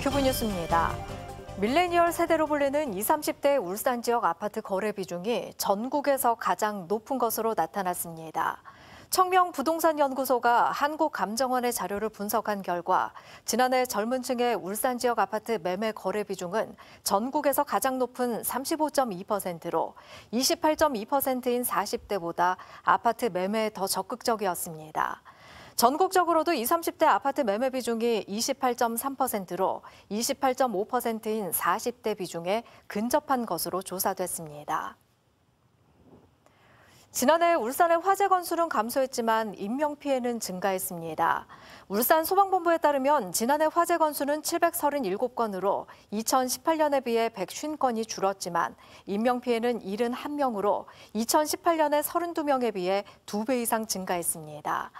큐브뉴스입니다. 밀레니얼 세대로 불리는 20, 30대 울산 지역 아파트 거래 비중이 전국에서 가장 높은 것으로 나타났습니다. 청명부동산연구소가 한국감정원의 자료를 분석한 결과 지난해 젊은 층의 울산 지역 아파트 매매 거래 비중은 전국에서 가장 높은 35.2%로 28.2%인 40대보다 아파트 매매에 더 적극적이었습니다. 전국적으로도 20, 30대 아파트 매매 비중이 28.3%로 28.5%인 40대 비중에 근접한 것으로 조사됐습니다. 지난해 울산의 화재 건수는 감소했지만 인명피해는 증가했습니다. 울산 소방본부에 따르면 지난해 화재 건수는 737건으로 2018년에 비해 150건이 줄었지만 인명피해는 71명으로 2018년에 32명에 비해 2배 이상 증가했습니다.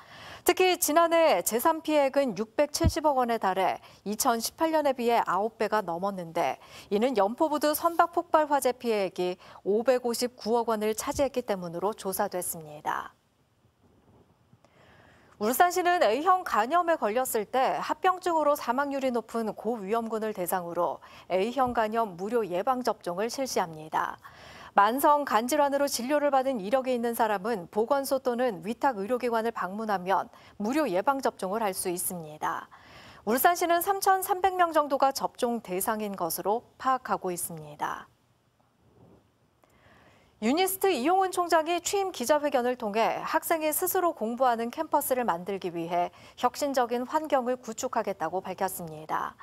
특히 지난해 재산 피해액은 670억 원에 달해 2018년에 비해 9배가 넘었는데 이는 연포부두 선박 폭발 화재 피해액이 559억 원을 차지했기 때문으로 조사됐습니다. 울산시는 A형 간염에 걸렸을 때 합병증으로 사망률이 높은 고위험군을 대상으로 A형 간염 무료 예방접종을 실시합니다. 만성 간질환으로 진료를 받은 이력이 있는 사람은 보건소 또는 위탁 의료기관을 방문하면 무료 예방접종을 할 수 있습니다. 울산시는 3,300명 정도가 접종 대상인 것으로 파악하고 있습니다. 유니스트 이용훈 총장이 취임 기자회견을 통해 학생이 스스로 공부하는 캠퍼스를 만들기 위해 혁신적인 환경을 구축하겠다고 밝혔습니다.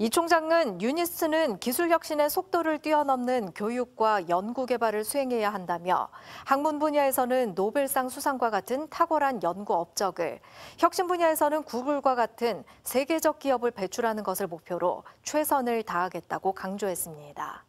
이 총장은 유니스는 기술 혁신의 속도를 뛰어넘는 교육과 연구 개발을 수행해야 한다며 학문 분야에서는 노벨상 수상과 같은 탁월한 연구 업적을, 혁신 분야에서는 구글과 같은 세계적 기업을 배출하는 것을 목표로 최선을 다하겠다고 강조했습니다.